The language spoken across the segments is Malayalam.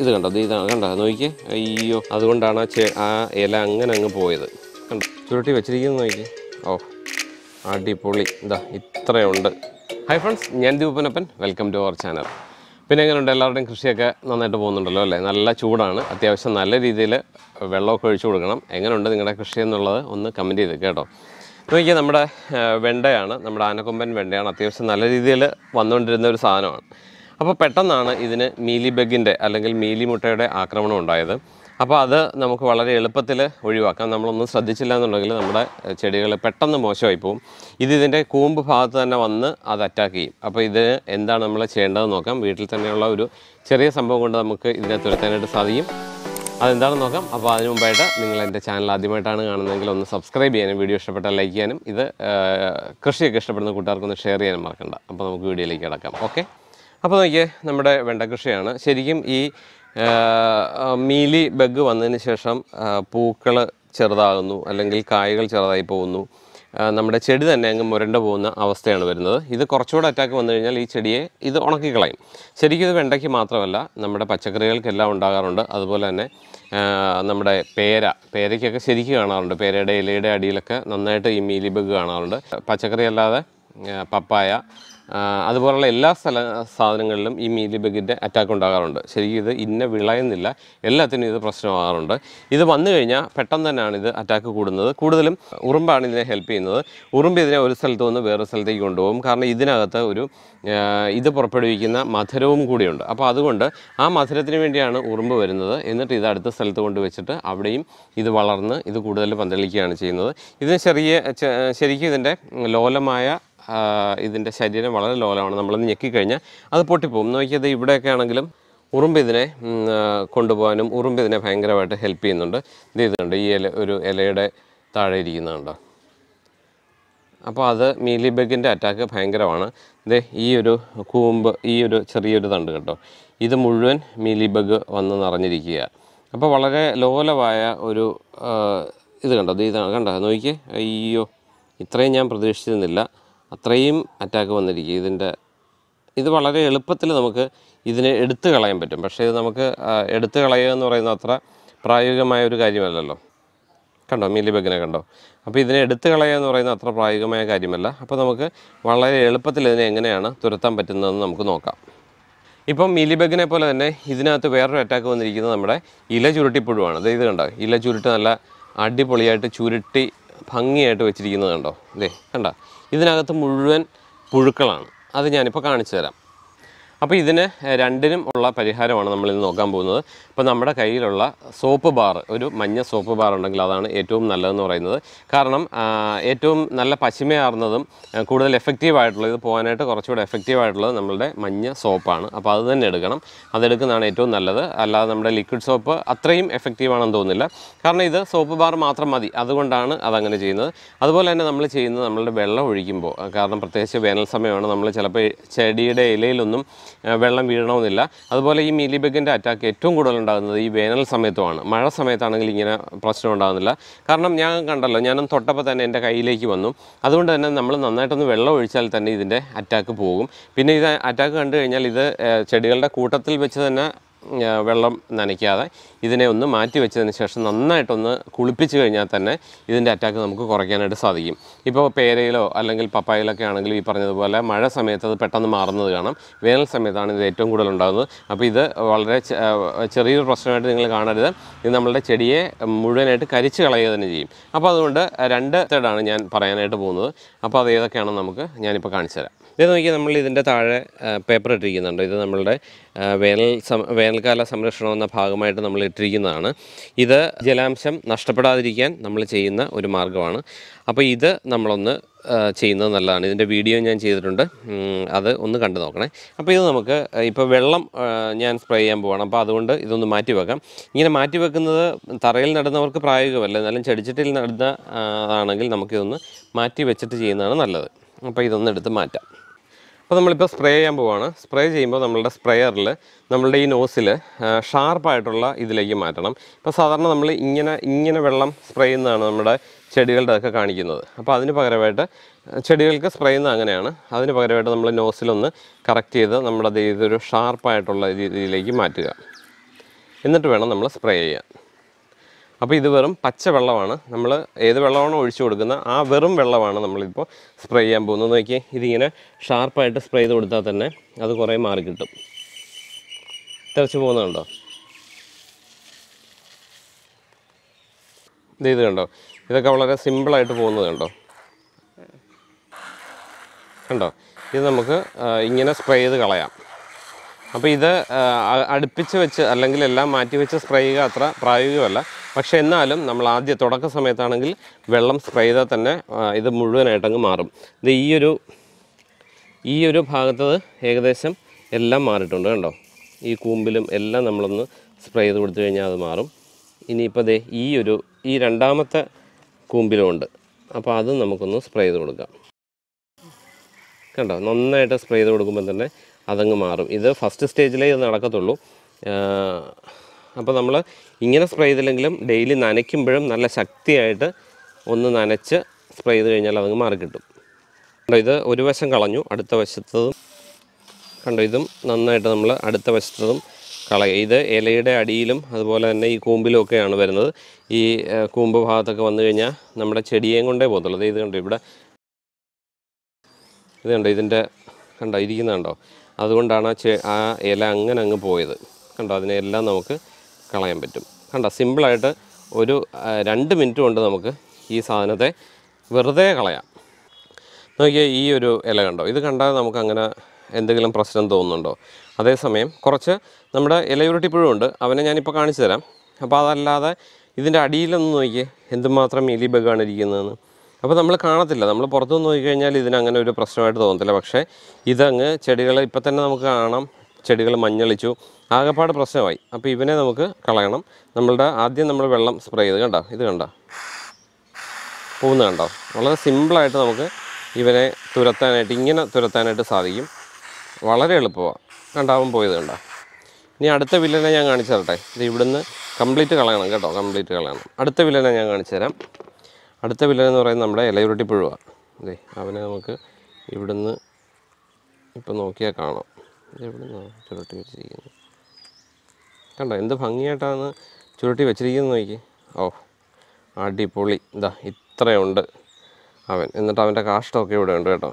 ഇത് കണ്ടോ ഇതാണ് കണ്ടോ നോക്കി അയ്യോ അതുകൊണ്ടാണ് ആ ഇല അങ്ങനെ അങ്ങ് പോയത് കണ്ടോ ചുരുട്ടി വെച്ചിരിക്കുന്നു നോക്കി ഓ അടിപൊളി ഇതാ ഇത്രയുണ്ട് ഹൈ ഫ്രണ്ട്സ് ഞാൻ ദീപനപ്പൻ വെൽക്കം ടു അവർ ചാനൽ പിന്നെ എങ്ങനെയുണ്ട് എല്ലാവരുടെയും കൃഷിയൊക്കെ നന്നായിട്ട് പോകുന്നുണ്ടല്ലോ അല്ലേ നല്ല ചൂടാണ് അത്യാവശ്യം നല്ല രീതിയിൽ വെള്ളമൊക്കെ ഒഴിച്ചു കൊടുക്കണം എങ്ങനെയുണ്ട് നിങ്ങളുടെ കൃഷി എന്നുള്ളത് ഒന്ന് കമൻറ്റ് ചെയ്ത് കേട്ടോ നോക്കിയാൽ നമ്മുടെ വെണ്ടയാണ് നമ്മുടെ ആനക്കൊമ്പൻ വെണ്ടയാണ് അത്യാവശ്യം നല്ല രീതിയിൽ വന്നുകൊണ്ടിരുന്ന ഒരു സാധനമാണ് അപ്പോൾ പെട്ടെന്നാണ് ഇതിന് മീലി ബഗിൻ്റെ അല്ലെങ്കിൽ മീലി മുട്ടയുടെ ആക്രമണം ഉണ്ടായത് അപ്പോൾ അത് നമുക്ക് വളരെ എളുപ്പത്തിൽ ഒഴിവാക്കാം നമ്മളൊന്നും ശ്രദ്ധിച്ചില്ല എന്നുണ്ടെങ്കിൽ നമ്മുടെ ചെടികൾ പെട്ടെന്ന് മോശമായി പോകും ഇത് ഇതിൻ്റെ കൂമ്പ് ഭാഗത്ത് തന്നെ വന്ന് അത് അറ്റാക്ക് ചെയ്യും അപ്പോൾ ഇത് എന്താണ് നമ്മൾ ചെയ്യേണ്ടതെന്ന് നോക്കാം വീട്ടിൽ തന്നെയുള്ള ഒരു ചെറിയ സംഭവം കൊണ്ട് നമുക്ക് ഇതിനെ തുരത്താനായിട്ട് സാധിക്കും അതെന്താണെന്ന് നോക്കാം അപ്പോൾ അതിനു മുമ്പായിട്ട് നിങ്ങൾ എൻ്റെ ചാനൽ ആദ്യമായിട്ടാണ് കാണുന്നതെങ്കിൽ ഒന്ന് സബ്സ്ക്രൈബ് ചെയ്യാനും വീഡിയോ ഇഷ്ടപ്പെട്ടാൽ ലൈക്ക് ചെയ്യാനും ഇത് കൃഷിയൊക്കെ ഇഷ്ടപ്പെടുന്ന കൂട്ടുകാർക്കൊന്ന് ഷെയർ ചെയ്യാനും മറക്കണ്ട അപ്പോൾ നമുക്ക് വീഡിയോയിലേക്ക് കിടക്കാം ഓക്കെ അപ്പോൾ നോക്കിയേ നമ്മുടെ വെണ്ട കൃഷിയാണ് ശരിക്കും ഈ മീലി ബഗ് വന്നതിന് ശേഷം പൂക്കൾ ചെറുതാകുന്നു അല്ലെങ്കിൽ കായകൾ ചെറുതായി പോകുന്നു നമ്മുടെ ചെടി തന്നെ അങ്ങ് മുരണ്ട പോകുന്ന അവസ്ഥയാണ് വരുന്നത് ഇത് കുറച്ചുകൂടെ അറ്റാക്ക് വന്നു കഴിഞ്ഞാൽ ഈ ചെടിയെ ഇത് ഉണക്കിക്കളയും ശരിക്കും ഇത് വെണ്ടയ്ക്ക് മാത്രമല്ല നമ്മുടെ പച്ചക്കറികൾക്കെല്ലാം ഉണ്ടാകാറുണ്ട് അതുപോലെ തന്നെ നമ്മുടെ പേര പേരയ്ക്കൊക്കെ ശരിക്കും കാണാറുണ്ട് പേരയുടെ ഇലയുടെ അടിയിലൊക്കെ നന്നായിട്ട് ഈ മീലി ബഗ് കാണാറുണ്ട് പച്ചക്കറി അല്ലാതെ പപ്പായ അതുപോലുള്ള എല്ലാ സ്ഥല സാധനങ്ങളിലും ഈ മീലി ബഗിൻ്റെ അറ്റാക്ക് ഉണ്ടാകാറുണ്ട് ശരിക്കും ഇത് ഇന്ന വിളയുന്നില്ല എല്ലാത്തിനും ഇത് പ്രശ്നമാകാറുണ്ട് ഇത് വന്നു കഴിഞ്ഞാൽ പെട്ടെന്ന് തന്നെയാണ് ഇത് അറ്റാക്ക് കൂടുന്നത് കൂടുതലും ഉറുമ്പാണ് ഇതിനെ ഹെൽപ്പ് ചെയ്യുന്നത് ഉറുമ്പ് ഇതിനെ ഒരു സ്ഥലത്ത് നിന്ന് വേറെ സ്ഥലത്തേക്ക് കൊണ്ടുപോകും കാരണം ഇതിനകത്ത് ഒരു ഇത് പുറപ്പെടുവിക്കുന്ന മധുരവും കൂടിയുണ്ട് അപ്പോൾ അതുകൊണ്ട് ആ മധുരത്തിന് വേണ്ടിയാണ് ഉറുമ്പ് വരുന്നത് എന്നിട്ട് ഇത് അടുത്ത സ്ഥലത്ത് കൊണ്ട് വെച്ചിട്ട് അവിടെയും ഇത് വളർന്ന് ഇത് കൂടുതൽ പന്തളിക്കുകയാണ് ചെയ്യുന്നത് ഇതിന് ചെറിയ ശരിക്കും ഇതിൻ്റെ ലോലമായ ഇതിൻ്റെ ശരീരം വളരെ ലോലമാണ് നമ്മൾ ഞെക്കിക്കഴിഞ്ഞാൽ അത് പൊട്ടിപ്പോകും നോക്കിയത് ഇവിടെയൊക്കെ ആണെങ്കിലും ഉറുമ്പ് ഇതിനെ കൊണ്ടുപോകാനും ഉറുമ്പ് ഇതിനെ ഭയങ്കരമായിട്ട് ഹെൽപ്പ് ചെയ്യുന്നുണ്ട് ഇത് ചെയ്തിട്ടുണ്ട് ഈ ഇല ഒരു ഇലയുടെ താഴെ ഇരിക്കുന്നുണ്ടോ അപ്പോൾ അത് മീലി ബഗിൻ്റെ അറ്റാക്ക് ഭയങ്കരമാണ് ഇത് ഈ ഒരു കൂമ്പ് ഈ ഒരു ചെറിയൊരു തണ്ട് കേട്ടോ ഇത് മുഴുവൻ മീലി ബഗ് വന്ന് നിറഞ്ഞിരിക്കുക അപ്പോൾ വളരെ ലോലവായ ഒരു ഇത് കണ്ടോ ഇത് ഇതാണ് കണ്ടോ നോക്കിയേ അയ്യോ ഇത്രയും ഞാൻ പ്രതീക്ഷിച്ചിരുന്നില്ല അത്രയും അറ്റാക്ക് വന്നിരിക്കും ഇതിൻ്റെ ഇത് വളരെ എളുപ്പത്തിൽ നമുക്ക് ഇതിനെ എടുത്തു കളയാൻ പറ്റും പക്ഷേ ഇത് നമുക്ക് എടുത്തു കളയുക എന്ന് പറയുന്ന അത്ര പ്രായോഗികമായ ഒരു കാര്യമല്ലല്ലോ കണ്ടോ മീലി ബഗിനെ കണ്ടോ അപ്പോൾ ഇതിനെ എടുത്തു കളയുക എന്ന് പറയുന്ന അത്ര പ്രായോഗികമായ കാര്യമല്ല അപ്പോൾ നമുക്ക് വളരെ എളുപ്പത്തിൽ ഇതിനെ എങ്ങനെയാണ് തുരത്താൻ പറ്റുന്നതെന്ന് നമുക്ക് നോക്കാം ഇപ്പം ബഗിനെ പോലെ തന്നെ ഇതിനകത്ത് വേറൊരു അറ്റാക്ക് വന്നിരിക്കുന്നത് നമ്മുടെ ഇല ചുരുട്ടിപ്പുഴുവാണ് അതായത് ഇത് കണ്ടോ ഇല ചുരുട്ട് നല്ല അടിപൊളിയായിട്ട് ചുരുട്ടി ഭംഗിയായിട്ട് വെച്ചിരിക്കുന്നത് കണ്ടോ അല്ലേ കണ്ടോ ഇതിനകത്ത് മുഴുവൻ പുഴുക്കളാണ് അത് ഞാനിപ്പോൾ കാണിച്ചു തരാം അപ്പോൾ ഇതിന് രണ്ടിനും ഉള്ള പരിഹാരമാണ് നമ്മളിന്ന് നോക്കാൻ പോകുന്നത് അപ്പോൾ നമ്മുടെ കയ്യിലുള്ള സോപ്പ് ബാർ ഒരു മഞ്ഞ സോപ്പ് ബാർ ഉണ്ടെങ്കിൽ അതാണ് ഏറ്റവും നല്ലതെന്ന് പറയുന്നത് കാരണം ഏറ്റവും നല്ല പശിമയാർന്നതും കൂടുതൽ എഫക്റ്റീവായിട്ടുള്ളത് ഇത് പോകാനായിട്ട് കുറച്ചുകൂടെ ആയിട്ടുള്ളത് നമ്മളുടെ മഞ്ഞ സോപ്പാണ് അപ്പോൾ അത് തന്നെ എടുക്കണം അതെടുക്കുന്നതാണ് ഏറ്റവും നല്ലത് അല്ലാതെ നമ്മുടെ ലിക്വിഡ് സോപ്പ് അത്രയും എഫക്റ്റീവാണെന്ന് തോന്നുന്നില്ല കാരണം ഇത് സോപ്പ് ബാർ മാത്രം മതി അതുകൊണ്ടാണ് അതങ്ങനെ ചെയ്യുന്നത് അതുപോലെ തന്നെ നമ്മൾ ചെയ്യുന്നത് നമ്മളുടെ വെള്ളം ഒഴിക്കുമ്പോൾ കാരണം പ്രത്യേകിച്ച് വേനൽ സമയമാണ് നമ്മൾ ചിലപ്പോൾ ചെടിയുടെ ഇലയിലൊന്നും വെള്ളം വീഴണമെന്നില്ല അതുപോലെ ഈ മീലിബഗിൻ്റെ അറ്റാക്ക് ഏറ്റവും കൂടുതൽ ഉണ്ടാകുന്നത് ഈ വേനൽ സമയത്തുമാണ് മഴ സമയത്താണെങ്കിൽ ഇങ്ങനെ പ്രശ്നം ഉണ്ടാകുന്നില്ല കാരണം ഞാൻ കണ്ടല്ലോ ഞാനും തൊട്ടപ്പോൾ തന്നെ എൻ്റെ കയ്യിലേക്ക് വന്നു അതുകൊണ്ട് തന്നെ നമ്മൾ നന്നായിട്ടൊന്ന് വെള്ളം ഒഴിച്ചാൽ തന്നെ ഇതിൻ്റെ അറ്റാക്ക് പോകും പിന്നെ ഇത് അറ്റാക്ക് കണ്ടു കഴിഞ്ഞാൽ ഇത് ചെടികളുടെ കൂട്ടത്തിൽ വെച്ച് തന്നെ വെള്ളം നനയ്ക്കാതെ ഇതിനെ ഒന്ന് മാറ്റി വെച്ചതിന് ശേഷം നന്നായിട്ടൊന്ന് കുളിപ്പിച്ച് കഴിഞ്ഞാൽ തന്നെ ഇതിൻ്റെ അറ്റാക്ക് നമുക്ക് കുറയ്ക്കാനായിട്ട് സാധിക്കും ഇപ്പോൾ പേരയിലോ അല്ലെങ്കിൽ പപ്പായയിലൊക്കെ ആണെങ്കിൽ ഈ പറഞ്ഞതുപോലെ മഴ സമയത്ത് അത് പെട്ടെന്ന് മാറുന്നത് കാണാം വേനൽ സമയത്താണ് ഇത് ഏറ്റവും കൂടുതൽ ഉണ്ടാകുന്നത് അപ്പോൾ ഇത് വളരെ ചെറിയൊരു പ്രശ്നമായിട്ട് നിങ്ങൾ കാണരുത് ഇത് നമ്മളുടെ ചെടിയെ മുഴുവനായിട്ട് കരിച്ച് കളയുക തന്നെ ചെയ്യും അപ്പോൾ അതുകൊണ്ട് രണ്ട് തേടാണ് ഞാൻ പറയാനായിട്ട് പോകുന്നത് അപ്പോൾ അത് ഏതൊക്കെയാണെന്ന് നമുക്ക് ഞാനിപ്പോൾ കാണിച്ചു തരാം ഇത് നോക്കി നമ്മൾ ഇതിൻ്റെ താഴെ പേപ്പർ ഇട്ടിരിക്കുന്നുണ്ട് ഇത് നമ്മളുടെ വേനൽ വേനൽക്കാല സംരക്ഷണം എന്ന ഭാഗമായിട്ട് നമ്മൾ ഇട്ടിരിക്കുന്നതാണ് ഇത് ജലാംശം നഷ്ടപ്പെടാതിരിക്കാൻ നമ്മൾ ചെയ്യുന്ന ഒരു മാർഗ്ഗമാണ് അപ്പോൾ ഇത് നമ്മളൊന്ന് ചെയ്യുന്നത് നല്ലതാണ് ഇതിൻ്റെ വീഡിയോ ഞാൻ ചെയ്തിട്ടുണ്ട് അത് ഒന്ന് കണ്ടു നോക്കണേ അപ്പോൾ ഇത് നമുക്ക് ഇപ്പോൾ വെള്ളം ഞാൻ സ്പ്രേ ചെയ്യാൻ പോവാണ് അപ്പോൾ അതുകൊണ്ട് ഇതൊന്ന് മാറ്റി വെക്കാം ഇങ്ങനെ മാറ്റി വെക്കുന്നത് തറയിൽ നടന്നവർക്ക് പ്രായോഗികമല്ല എന്നാലും ചെടിച്ചട്ടിയിൽ നടുന്ന ആണെങ്കിൽ നമുക്കിതൊന്ന് മാറ്റി വെച്ചിട്ട് ചെയ്യുന്നതാണ് നല്ലത് അപ്പോൾ ഇതൊന്ന് എടുത്ത് മാറ്റാം അപ്പോൾ നമ്മളിപ്പോൾ സ്പ്രേ ചെയ്യാൻ പോവാണ് സ്പ്രേ ചെയ്യുമ്പോൾ നമ്മളുടെ സ്പ്രേയറിൽ നമ്മളുടെ ഈ നോസിൽ ഷാർപ്പായിട്ടുള്ള ഇതിലേക്ക് മാറ്റണം ഇപ്പോൾ സാധാരണ നമ്മൾ ഇങ്ങനെ ഇങ്ങനെ വെള്ളം സ്പ്രേ ചെയ്യുന്നതാണ് നമ്മുടെ ചെടികളുടെ ഒക്കെ കാണിക്കുന്നത് അപ്പോൾ അതിന് പകരമായിട്ട് ചെടികൾക്ക് സ്പ്രേ ചെയ്യുന്നത് അങ്ങനെയാണ് അതിന് പകരമായിട്ട് നമ്മൾ നോസിലൊന്ന് കറക്റ്റ് ചെയ്ത് നമ്മുടെ ഇതൊരു ഷാർപ്പായിട്ടുള്ള രീതിയിലേക്ക് മാറ്റുക എന്നിട്ട് വേണം നമ്മൾ സ്പ്രേ ചെയ്യാൻ അപ്പോൾ ഇത് വെറും പച്ച വെള്ളമാണ് നമ്മൾ ഏത് വെള്ളമാണോ ഒഴിച്ചു കൊടുക്കുന്നത് ആ വെറും വെള്ളമാണ് നമ്മളിപ്പോൾ സ്പ്രേ ചെയ്യാൻ പോകുന്നത് നോക്കിയാൽ ഇതിങ്ങനെ ഷാർപ്പായിട്ട് സ്പ്രേ ചെയ്ത് കൊടുത്താൽ തന്നെ അത് കുറേ മാറി കിട്ടും തെറിച്ച് പോകുന്നുണ്ടോ ഇത് കണ്ടോ ഇതൊക്കെ വളരെ സിമ്പിളായിട്ട് പോകുന്നത് കണ്ടോ കണ്ടോ ഇത് നമുക്ക് ഇങ്ങനെ സ്പ്രേ ചെയ്ത് കളയാം അപ്പോൾ ഇത് അടുപ്പിച്ച് വെച്ച് അല്ലെങ്കിൽ എല്ലാം മാറ്റി വെച്ച് സ്പ്രേ ചെയ്യുക അത്ര പ്രായോഗികമല്ല പക്ഷേ എന്നാലും നമ്മൾ ആദ്യ തുടക്ക സമയത്താണെങ്കിൽ വെള്ളം സ്പ്രേ ചെയ്താൽ തന്നെ ഇത് മുഴുവനായിട്ടങ്ങ് മാറും ഇത് ഈ ഒരു ഈ ഒരു ഭാഗത്ത് ഏകദേശം എല്ലാം മാറിയിട്ടുണ്ട് കണ്ടോ ഈ കൂമ്പിലും എല്ലാം നമ്മളൊന്ന് സ്പ്രേ ചെയ്ത് കൊടുത്തു കഴിഞ്ഞാൽ അത് മാറും ഇനിയിപ്പോൾ ദേ ഈ ഒരു ഈ രണ്ടാമത്തെ കൂമ്പിലുമുണ്ട് അപ്പോൾ അത് നമുക്കൊന്ന് സ്പ്രേ ചെയ്ത് കൊടുക്കാം കണ്ടോ നന്നായിട്ട് സ്പ്രേ ചെയ്ത് കൊടുക്കുമ്പോൾ തന്നെ അതങ്ങ് മാറും ഇത് ഫസ്റ്റ് സ്റ്റേജിലേ ഇത് നടക്കത്തുള്ളൂ അപ്പോൾ നമ്മൾ ഇങ്ങനെ സ്പ്രേ ചെയ്തില്ലെങ്കിലും ഡെയിലി നനയ്ക്കുമ്പോഴും നല്ല ശക്തിയായിട്ട് ഒന്ന് നനച്ച് സ്പ്രേ ചെയ്ത് കഴിഞ്ഞാൽ അതങ്ങ് കിട്ടും കണ്ടോ ഇത് ഒരു വശം കളഞ്ഞു അടുത്ത വശത്തതും കണ്ടോ ഇതും നന്നായിട്ട് നമ്മൾ അടുത്ത വശത്തതും കളയുക ഇത് ഇലയുടെ അടിയിലും അതുപോലെ തന്നെ ഈ കൂമ്പിലും ഒക്കെയാണ് വരുന്നത് ഈ കൂമ്പ് ഭാഗത്തൊക്കെ വന്നു കഴിഞ്ഞാൽ നമ്മുടെ ചെടിയേയും കൊണ്ടേ പോകത്തുള്ളത് ഇത് കണ്ടോ ഇവിടെ ഇത് കണ്ടോ ഇതിൻ്റെ കണ്ടോ ഇരിക്കുന്ന കണ്ടോ അതുകൊണ്ടാണ് ആ ഇല അങ്ങനെ അങ്ങ് പോയത് കണ്ടോ അതിനെല്ലാം നമുക്ക് കളയാൻ പറ്റും കണ്ട സിമ്പിളായിട്ട് ഒരു രണ്ട് മിനിറ്റ് കൊണ്ട് നമുക്ക് ഈ സാധനത്തെ വെറുതെ കളയാം നോക്കിയാൽ ഈ ഒരു ഇല കണ്ടോ ഇത് കണ്ടാൽ നമുക്ക് അങ്ങനെ എന്തെങ്കിലും പ്രശ്നം തോന്നുന്നുണ്ടോ അതേസമയം കുറച്ച് നമ്മുടെ ഉണ്ട് അവനെ ഞാനിപ്പോൾ കാണിച്ചു തരാം അപ്പോൾ അതല്ലാതെ ഇതിൻ്റെ അടിയിലൊന്ന് നോക്കിയേ എന്തുമാത്രം ബഗാണ് ഇരിക്കുന്നതെന്ന് അപ്പോൾ നമ്മൾ കാണത്തില്ല നമ്മൾ പുറത്തുനിന്ന് നോക്കിക്കഴിഞ്ഞാൽ ഇതിനങ്ങനെ ഒരു പ്രശ്നമായിട്ട് തോന്നത്തില്ല പക്ഷേ ഇതങ്ങ് ചെടികൾ ഇപ്പം തന്നെ നമുക്ക് കാണാം ചെടികൾ മഞ്ഞളിച്ചു ആകെപ്പാട് പ്രശ്നമായി അപ്പോൾ ഇവനെ നമുക്ക് കളയണം നമ്മളുടെ ആദ്യം നമ്മൾ വെള്ളം സ്പ്രേ ചെയ്ത് കണ്ടോ ഇത് കണ്ടോ പോകുന്ന കണ്ടോ വളരെ സിമ്പിളായിട്ട് നമുക്ക് ഇവനെ തുരത്താനായിട്ട് ഇങ്ങനെ തുരത്താനായിട്ട് സാധിക്കും വളരെ എളുപ്പമാണ് കണ്ടാവും പോയത് കണ്ടോ ഇനി അടുത്ത വില്ലനെ ഞാൻ കാണിച്ചു തരട്ടെ ഇത് ഇവിടുന്ന് കംപ്ലീറ്റ് കളയണം കേട്ടോ കംപ്ലീറ്റ് കളയണം അടുത്ത വില്ലനെ ഞാൻ കാണിച്ചു തരാം അടുത്ത വില്ലനെന്ന് പറയുന്നത് നമ്മുടെ ഇലയുരുട്ടി പുഴുവാണ് അതെ അവനെ നമുക്ക് ഇവിടുന്ന് ഇപ്പം നോക്കിയാൽ കാണാം ഇതെവിടുന്നോ ചുരുട്ടി വെച്ചിരിക്കുന്നത് കണ്ടോ എന്ത് ഭംഗിയായിട്ടാണ് ചുരുട്ടി വെച്ചിരിക്കുന്നത് നോക്കി ഓ അടിപൊളി ഇതാ ഇത്രയുണ്ട് അവൻ എന്നിട്ട് അവൻ്റെ കാഷ്ടമൊക്കെ ഇവിടെ ഉണ്ട് കേട്ടോ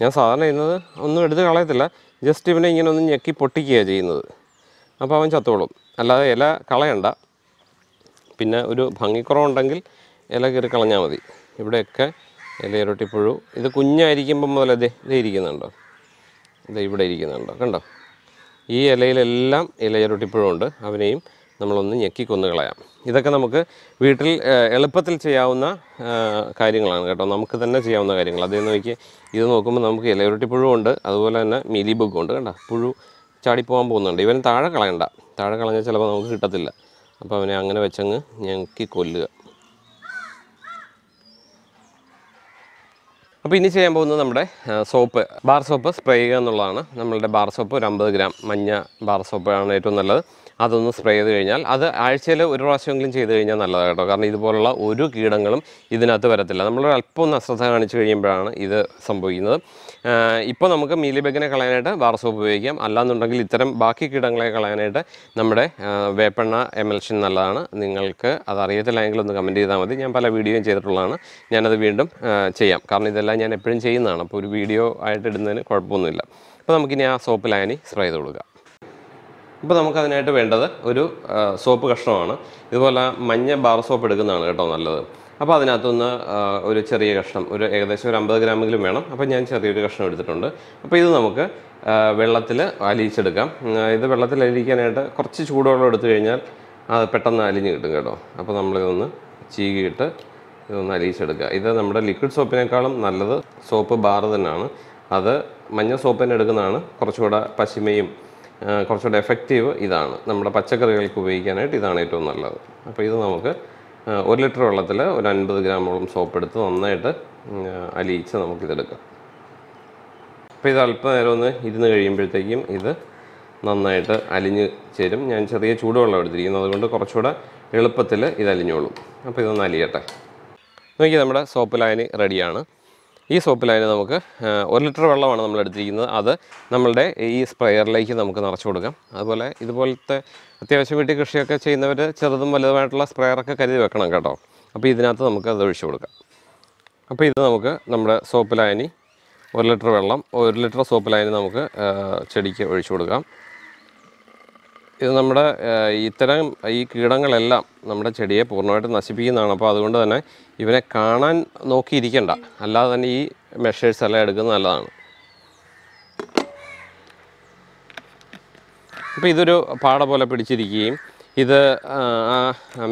ഞാൻ സാധാരണ ചെയ്യുന്നത് ഒന്നും എടുത്ത് കളയത്തില്ല ജസ്റ്റ് ഇവനെ ഇങ്ങനെ ഒന്ന് ഞെക്കി പൊട്ടിക്കുകയാണ് ചെയ്യുന്നത് അപ്പോൾ അവൻ ചത്തോളും അല്ലാതെ ഇല കളയണ്ട പിന്നെ ഒരു ഭംഗിക്കുറവുണ്ടെങ്കിൽ ഇല കയറി കളഞ്ഞാൽ മതി ഇവിടെയൊക്കെ ഇരട്ടിപ്പുഴു ഇത് കുഞ്ഞായിരിക്കുമ്പം മുതലേ ഇത് ഇരിക്കുന്നുണ്ടോ ഇത് ഇവിടെ ഇരിക്കുന്നുണ്ട് കണ്ടോ ഈ ഇലയിലെല്ലാം ഇലയൊരൊട്ടിപ്പഴമുണ്ട് അവനെയും നമ്മളൊന്ന് കൊന്നു കളയാം ഇതൊക്കെ നമുക്ക് വീട്ടിൽ എളുപ്പത്തിൽ ചെയ്യാവുന്ന കാര്യങ്ങളാണ് കേട്ടോ നമുക്ക് തന്നെ ചെയ്യാവുന്ന കാര്യങ്ങൾ അതേ നോക്കി ഇത് നോക്കുമ്പോൾ നമുക്ക് ഇലയുരുട്ടിപ്പുഴുണ്ട് അതുപോലെ തന്നെ മിലി ഉണ്ട് കേട്ടോ പുഴു ചാടിപ്പോകാൻ പോകുന്നുണ്ട് ഇവൻ താഴെ കളയണ്ട താഴെ കളഞ്ഞാൽ ചിലപ്പോൾ നമുക്ക് കിട്ടത്തില്ല അപ്പോൾ അവനെ അങ്ങനെ വെച്ചങ്ങ് ഞെക്കി കൊല്ലുക അപ്പോൾ ഇനി ചെയ്യാൻ പോകുന്നത് നമ്മുടെ സോപ്പ് ബാർ സോപ്പ് സ്പ്രേ ചെയ്യുക എന്നുള്ളതാണ് നമ്മളുടെ ബാർ സോപ്പ് ഒരു അമ്പത് ഗ്രാം മഞ്ഞ ബാർ സോപ്പാണ് ഏറ്റവും നല്ലത് അതൊന്ന് സ്പ്രേ ചെയ്ത് കഴിഞ്ഞാൽ അത് ആഴ്ചയിൽ ഒരു പ്രാവശ്യമെങ്കിലും ചെയ്ത് കഴിഞ്ഞാൽ നല്ലതാണ് കേട്ടോ കാരണം ഇതുപോലുള്ള ഒരു കീടങ്ങളും ഇതിനകത്ത് വരത്തില്ല നമ്മൾ അല്പം ഒന്ന് അശ്രദ്ധ കാണിച്ചു കഴിയുമ്പോഴാണ് ഇത് സംഭവിക്കുന്നത് ഇപ്പോൾ നമുക്ക് മീലിബെഗിനെ കളയാനായിട്ട് വാർസോപ്പ് ഉപയോഗിക്കാം അല്ലാന്നുണ്ടെങ്കിൽ ഇത്തരം ബാക്കി കീടങ്ങളെ കളയാനായിട്ട് നമ്മുടെ വേപ്പെണ്ണ എമൽഷൻ നല്ലതാണ് നിങ്ങൾക്ക് അത് അറിയത്തില്ലെങ്കിൽ ഒന്ന് കമൻറ്റ് ചെയ്താൽ മതി ഞാൻ പല വീഡിയോയും ചെയ്തിട്ടുള്ളതാണ് ഞാനത് വീണ്ടും ചെയ്യാം കാരണം ഇതെല്ലാം ഞാൻ എപ്പോഴും ചെയ്യുന്നതാണ് അപ്പോൾ ഒരു വീഡിയോ ആയിട്ട് ഇടുന്നതിന് കുഴപ്പമൊന്നുമില്ല അപ്പോൾ നമുക്കിനി ആ സോപ്പ് ലായനി സ്പ്രേ ചെയ്ത് കൊടുക്കാം ഇപ്പോൾ നമുക്കതിനായിട്ട് വേണ്ടത് ഒരു സോപ്പ് കഷ്ണമാണ് ഇതുപോലെ മഞ്ഞ ബാർ സോപ്പ് എടുക്കുന്നതാണ് കേട്ടോ നല്ലത് അപ്പോൾ അതിനകത്തുനിന്ന് ഒരു ചെറിയ കഷ്ണം ഒരു ഏകദേശം ഒരു അമ്പത് ഗ്രാമെങ്കിലും വേണം അപ്പോൾ ഞാൻ ചെറിയൊരു കഷ്ണം എടുത്തിട്ടുണ്ട് അപ്പോൾ ഇത് നമുക്ക് വെള്ളത്തിൽ അലിയിച്ചെടുക്കാം ഇത് വെള്ളത്തിൽ അലിയിക്കാനായിട്ട് കുറച്ച് ചൂടുവെള്ളം എടുത്തു കഴിഞ്ഞാൽ അത് പെട്ടെന്ന് അലിഞ്ഞ് കിട്ടും കേട്ടോ അപ്പോൾ നമ്മളിതൊന്ന് ചീകിയിട്ട് ഇതൊന്ന് അലിയിച്ചെടുക്കുക ഇത് നമ്മുടെ ലിക്വിഡ് സോപ്പിനേക്കാളും നല്ലത് സോപ്പ് ബാർ തന്നെയാണ് അത് മഞ്ഞ സോപ്പ് തന്നെ എടുക്കുന്നതാണ് കുറച്ചുകൂടെ പശിമയും കുറച്ചുകൂടെ എഫക്റ്റീവ് ഇതാണ് നമ്മുടെ പച്ചക്കറികൾക്ക് ഉപയോഗിക്കാനായിട്ട് ഇതാണ് ഏറ്റവും നല്ലത് അപ്പോൾ ഇത് നമുക്ക് ഒരു ലിറ്റർ വെള്ളത്തിൽ ഒരു അൻപത് ഗ്രാമോളം സോപ്പ് എടുത്ത് നന്നായിട്ട് അലിയിച്ച് നമുക്കിതെടുക്കാം അപ്പോൾ ഇത് അല്പനേരം ഒന്ന് ഇരുന്ന് കഴിയുമ്പോഴത്തേക്കും ഇത് നന്നായിട്ട് അലിഞ്ഞ് ചേരും ഞാൻ ചെറിയ ചൂടുവെള്ളം എടുത്തിരിക്കുന്നു അതുകൊണ്ട് കുറച്ചുകൂടെ എളുപ്പത്തിൽ ഇത് അലിഞ്ഞോളും അപ്പോൾ ഇതൊന്ന് അലിയട്ടെ നോക്കി നമ്മുടെ സോപ്പ് ലൈന് റെഡിയാണ് ഈ സോപ്പ് ലൈന് നമുക്ക് ഒരു ലിറ്റർ വെള്ളമാണ് നമ്മൾ എടുത്തിരിക്കുന്നത് അത് നമ്മളുടെ ഈ സ്പ്രെയറിലേക്ക് നമുക്ക് നിറച്ചു കൊടുക്കാം അതുപോലെ ഇതുപോലത്തെ അത്യാവശ്യം വീട്ടിൽ കൃഷിയൊക്കെ ചെയ്യുന്നവർ ചെറുതും വലുതുമായിട്ടുള്ള സ്പ്രെയറൊക്കെ കരുതി വെക്കണം കേട്ടോ അപ്പോൾ ഇതിനകത്ത് നമുക്ക് അത് ഒഴിച്ചു കൊടുക്കാം അപ്പോൾ ഇത് നമുക്ക് നമ്മുടെ സോപ്പ് ലൈനി ഒരു ലിറ്റർ വെള്ളം ഒരു ലിറ്റർ സോപ്പ് ലൈനി നമുക്ക് ചെടിക്ക് ഒഴിച്ചു കൊടുക്കാം ഇത് നമ്മുടെ ഇത്തരം ഈ കീടങ്ങളെല്ലാം നമ്മുടെ ചെടിയെ പൂർണ്ണമായിട്ട് നശിപ്പിക്കുന്നതാണ് അപ്പോൾ അതുകൊണ്ട് തന്നെ ഇവനെ കാണാൻ നോക്കിയിരിക്കണ്ട അല്ലാതെ തന്നെ ഈ മെഷേഴ്സ് എല്ലാം എടുക്കുന്നത് നല്ലതാണ് അപ്പോൾ ഇതൊരു പാട പോലെ പിടിച്ചിരിക്കുകയും ഇത്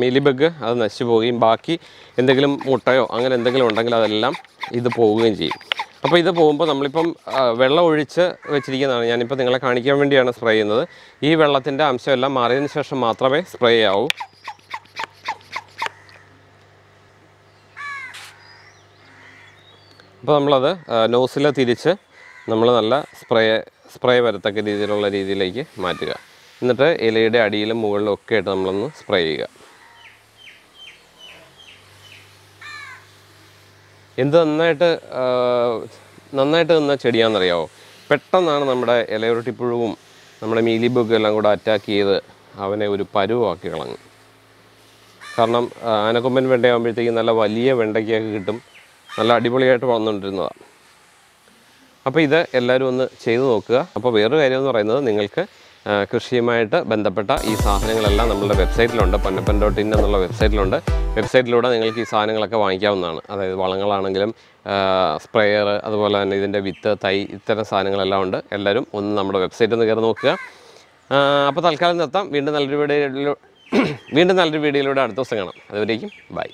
മിലിബഗ് അത് നശിച്ചു പോവുകയും ബാക്കി എന്തെങ്കിലും മുട്ടയോ അങ്ങനെ എന്തെങ്കിലും ഉണ്ടെങ്കിൽ അതെല്ലാം ഇത് പോവുകയും ചെയ്യും അപ്പോൾ ഇത് പോകുമ്പോൾ നമ്മളിപ്പം വെള്ളം ഒഴിച്ച് വെച്ചിരിക്കുന്നതാണ് ഞാനിപ്പോൾ നിങ്ങളെ കാണിക്കാൻ വേണ്ടിയാണ് സ്പ്രേ ചെയ്യുന്നത് ഈ വെള്ളത്തിൻ്റെ അംശമെല്ലാം മാറിയതിന് ശേഷം മാത്രമേ സ്പ്രേ ആവൂ അപ്പോൾ നമ്മളത് നോസിൽ തിരിച്ച് നമ്മൾ നല്ല സ്പ്രേ സ്പ്രേ വരത്തക്ക രീതിയിലുള്ള രീതിയിലേക്ക് മാറ്റുക എന്നിട്ട് ഇലയുടെ അടിയിലും മുകളിലും ഒക്കെ ആയിട്ട് നമ്മളൊന്ന് സ്പ്രേ ചെയ്യുക എന്ത് നന്നായിട്ട് നന്നായിട്ട് നിന്ന ചെടിയാണെന്നറിയാവോ പെട്ടെന്നാണ് നമ്മുടെ ഇലയുരുട്ടിപ്പുഴുവും നമ്മുടെ മീലിബുക്കും എല്ലാം കൂടെ അറ്റാക്ക് ചെയ്ത് അവനെ ഒരു പരുവാക്കി കളഞ്ഞു കാരണം ആനക്കൊമ്പൻ വെണ്ടയാകുമ്പോഴത്തേക്കും നല്ല വലിയ വെണ്ടയ്ക്കൊക്കെ കിട്ടും നല്ല അടിപൊളിയായിട്ട് വന്നുകൊണ്ടിരുന്നതാണ് അപ്പോൾ ഇത് എല്ലാവരും ഒന്ന് ചെയ്തു നോക്കുക അപ്പോൾ വേറൊരു കാര്യമെന്ന് പറയുന്നത് നിങ്ങൾക്ക് കൃഷിയുമായിട്ട് ബന്ധപ്പെട്ട ഈ സാധനങ്ങളെല്ലാം നമ്മളുടെ വെബ്സൈറ്റിലുണ്ട് പൊന്നപ്പൻ ഡോട്ട് ഇൻ എന്നുള്ള വെബ്സൈറ്റിലുണ്ട് വെബ്സൈറ്റിലൂടെ നിങ്ങൾക്ക് ഈ സാധനങ്ങളൊക്കെ വാങ്ങിക്കാവുന്നതാണ് അതായത് വളങ്ങളാണെങ്കിലും സ്പ്രെയർ അതുപോലെ തന്നെ ഇതിൻ്റെ വിത്ത് തൈ ഇത്തരം സാധനങ്ങളെല്ലാം ഉണ്ട് എല്ലാവരും ഒന്ന് നമ്മുടെ വെബ്സൈറ്റിൽ നിന്ന് കയറി നോക്കുക അപ്പോൾ തൽക്കാലം നിർത്താം വീണ്ടും നല്ലൊരു വീഡിയോയിലൂടെ വീണ്ടും നല്ലൊരു വീഡിയോയിലൂടെ അടുത്ത ദിവസം കാണാം അതുവരേക്കും ബൈ